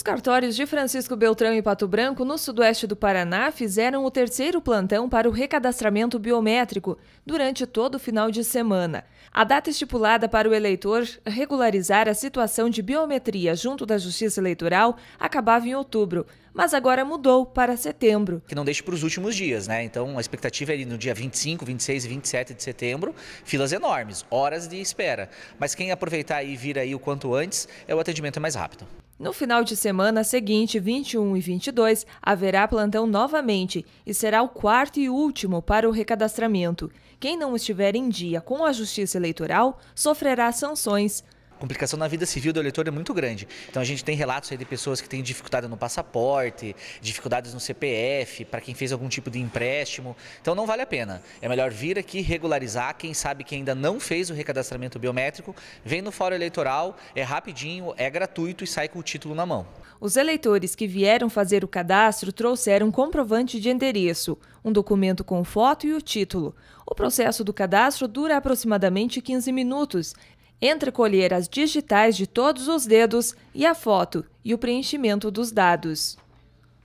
Os cartórios de Francisco Beltrão e Pato Branco, no sudoeste do Paraná, fizeram o terceiro plantão para o recadastramento biométrico durante todo o final de semana. A data estipulada para o eleitor regularizar a situação de biometria junto da Justiça Eleitoral acabava em outubro, mas agora mudou para setembro. Que não deixe para os últimos dias, né? Então a expectativa é ali no dia 25, 26 e 27 de setembro, filas enormes, horas de espera. Mas quem aproveitar e vir aí o quanto antes, é o atendimento mais rápido. No final de semana, semana seguinte, 21 e 22, haverá plantão novamente e será o quarto e último para o recadastramento. Quem não estiver em dia com a Justiça Eleitoral sofrerá sanções complicação na vida civil do eleitor é muito grande. Então a gente tem relatos aí de pessoas que têm dificuldade no passaporte, dificuldades no CPF, para quem fez algum tipo de empréstimo. Então não vale a pena. É melhor vir aqui regularizar. Quem sabe que ainda não fez o recadastramento biométrico, vem no fórum eleitoral, é rapidinho, é gratuito e sai com o título na mão. Os eleitores que vieram fazer o cadastro trouxeram um comprovante de endereço, um documento com foto e o título. O processo do cadastro dura aproximadamente 15 minutos entre colher as digitais de todos os dedos e a foto e o preenchimento dos dados.